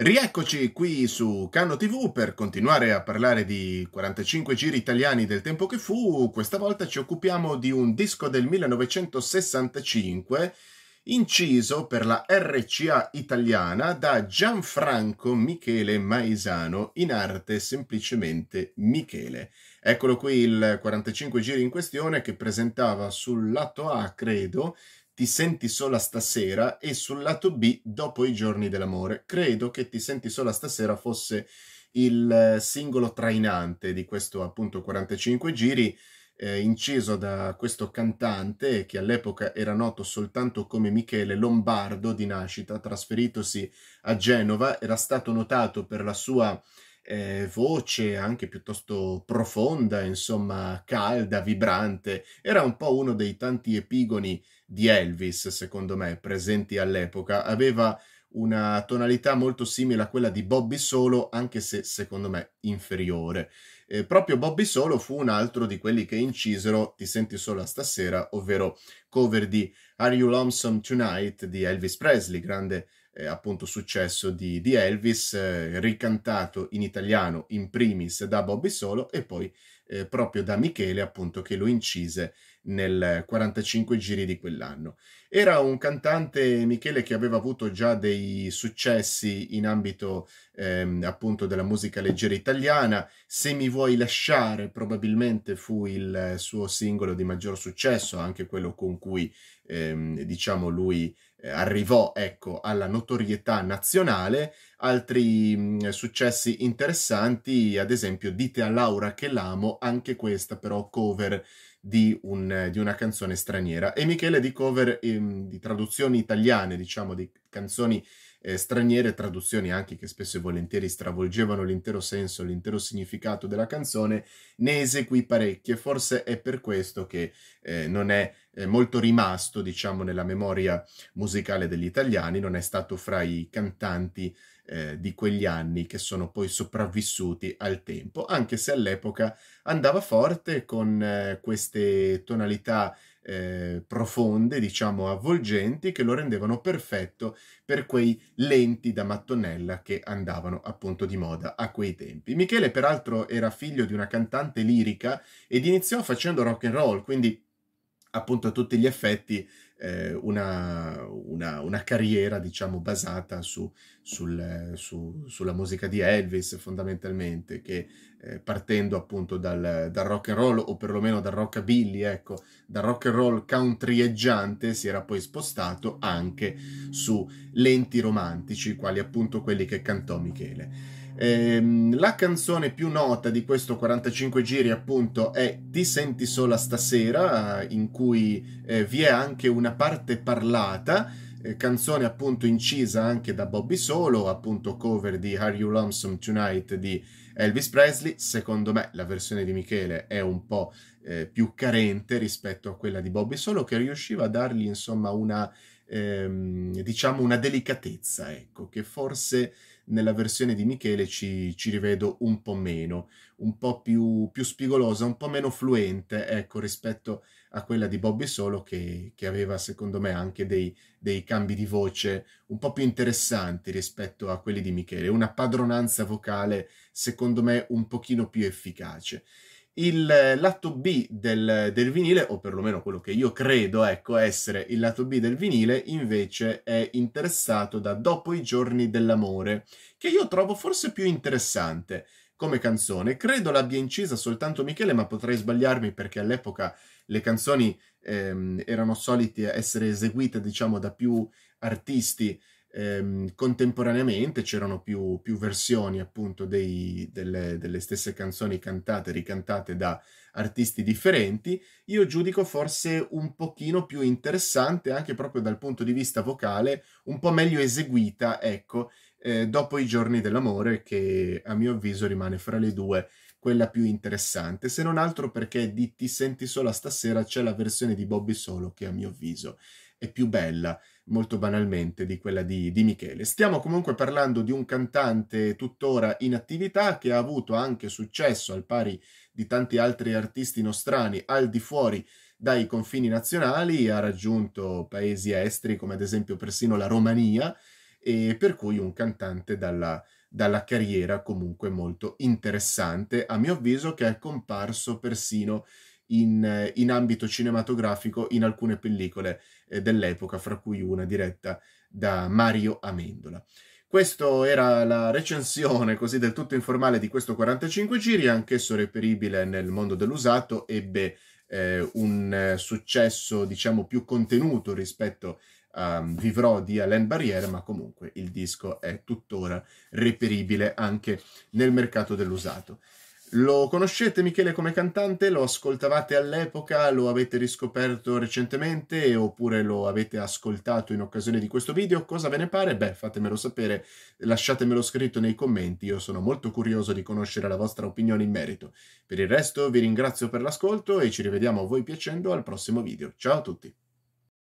Rieccoci qui su Canno TV per continuare a parlare di 45 giri italiani del tempo che fu. Questa volta ci occupiamo di un disco del 1965 inciso per la RCA italiana da Gianfranco Michele Maisano, in arte semplicemente Michele. Eccolo qui il 45 giri in questione che presentava sul lato A, credo, ti senti sola stasera e sul lato B Dopo i giorni dell'amore. Credo che Ti senti sola stasera fosse il eh, singolo trainante di questo appunto 45 giri eh, inciso da questo cantante che all'epoca era noto soltanto come Michele Lombardo di nascita, trasferitosi a Genova, era stato notato per la sua eh, voce anche piuttosto profonda, insomma calda, vibrante. Era un po' uno dei tanti epigoni di Elvis, secondo me, presenti all'epoca. Aveva una tonalità molto simile a quella di Bobby Solo, anche se secondo me inferiore. Eh, proprio Bobby Solo fu un altro di quelli che incisero Ti senti sola stasera, ovvero cover di Are You Lonesome Tonight di Elvis Presley, grande eh, appunto successo di, di Elvis, eh, ricantato in italiano in primis da Bobby Solo e poi eh, proprio da Michele, appunto, che lo incise nel 45 giri di quell'anno. Era un cantante, Michele, che aveva avuto già dei successi in ambito ehm, appunto della musica leggera italiana. Se mi vuoi lasciare, probabilmente fu il suo singolo di maggior successo, anche quello con cui ehm, diciamo lui eh, arrivò ecco, alla notorietà nazionale. Altri mh, mm, successi interessanti, ad esempio Dite a Laura che l'amo, anche questa però cover di, un, di una canzone straniera. E Michele di cover ehm, di traduzioni italiane, diciamo di canzoni eh, straniere, traduzioni anche che spesso e volentieri stravolgevano l'intero senso, l'intero significato della canzone, ne eseguì parecchie. Forse è per questo che eh, non è eh, molto rimasto, diciamo, nella memoria musicale degli italiani, non è stato fra i cantanti eh, di quegli anni che sono poi sopravvissuti al tempo, anche se all'epoca andava forte con eh, queste tonalità eh, profonde, diciamo avvolgenti, che lo rendevano perfetto per quei lenti da mattonella che andavano appunto di moda a quei tempi. Michele, peraltro, era figlio di una cantante lirica ed iniziò facendo rock and roll, quindi appunto a tutti gli effetti eh, una, una, una, carriera diciamo basata su, sul, su, sulla musica di Elvis fondamentalmente che eh, partendo appunto dal, dal, rock and roll o perlomeno dal rockabilly ecco dal rock and roll countryeggiante si era poi spostato anche su lenti romantici quali appunto quelli che cantò Michele eh, la canzone più nota di questo 45 giri, appunto, è Ti senti sola stasera, in cui eh, vi è anche una parte parlata. Eh, canzone appunto incisa anche da Bobby Solo, appunto cover di Are You Lonesome Tonight di Elvis Presley. Secondo me la versione di Michele è un po' eh, più carente rispetto a quella di Bobby Solo, che riusciva a dargli insomma una, ehm, diciamo una delicatezza, ecco, che forse nella versione di Michele ci, ci rivedo un po' meno, un po' più, più, spigolosa, un po' meno fluente, ecco, rispetto a quella di Bobby Solo che, che aveva secondo me anche dei, dei, cambi di voce un po' più interessanti rispetto a quelli di Michele, una padronanza vocale secondo me un pochino più efficace. Il lato B del, del, vinile, o perlomeno quello che io credo ecco, essere il lato B del vinile, invece è interessato da Dopo i giorni dell'amore, che io trovo forse più interessante come canzone. Credo l'abbia incisa soltanto Michele, ma potrei sbagliarmi perché all'epoca le canzoni ehm, erano solite essere eseguite, diciamo, da più artisti ehm, contemporaneamente c'erano più, più versioni appunto dei, delle, delle, stesse canzoni cantate e ricantate da artisti differenti, io giudico forse un pochino più interessante anche proprio dal punto di vista vocale, un po' meglio eseguita, ecco, eh, dopo i giorni dell'amore che a mio avviso rimane fra le due quella più interessante, se non altro perché di Ti senti sola stasera c'è la versione di Bobby Solo che a mio avviso è più bella, molto banalmente, di quella di, di Michele. Stiamo comunque parlando di un cantante tuttora in attività che ha avuto anche successo al pari di tanti altri artisti nostrani al di fuori dai confini nazionali, ha raggiunto paesi esteri come ad esempio persino la Romania, e per cui un cantante dalla, dalla carriera comunque molto interessante, a mio avviso che è comparso persino in, in ambito cinematografico in alcune pellicole eh, dell'epoca, fra cui una diretta da Mario Amendola. Questa era la recensione così del tutto informale di questo 45 giri, anch'esso reperibile nel mondo dell'usato, ebbe eh, un successo diciamo più contenuto rispetto a um, vivrò di Alain Barrière, ma comunque il disco è tuttora reperibile anche nel mercato dell'usato. Lo conoscete Michele come cantante? Lo ascoltavate all'epoca? Lo avete riscoperto recentemente? Oppure lo avete ascoltato in occasione di questo video? Cosa ve ne pare? Beh, fatemelo sapere, lasciatemelo scritto nei commenti, io sono molto curioso di conoscere la vostra opinione in merito. Per il resto vi ringrazio per l'ascolto e ci rivediamo a voi piacendo al prossimo video. Ciao a tutti!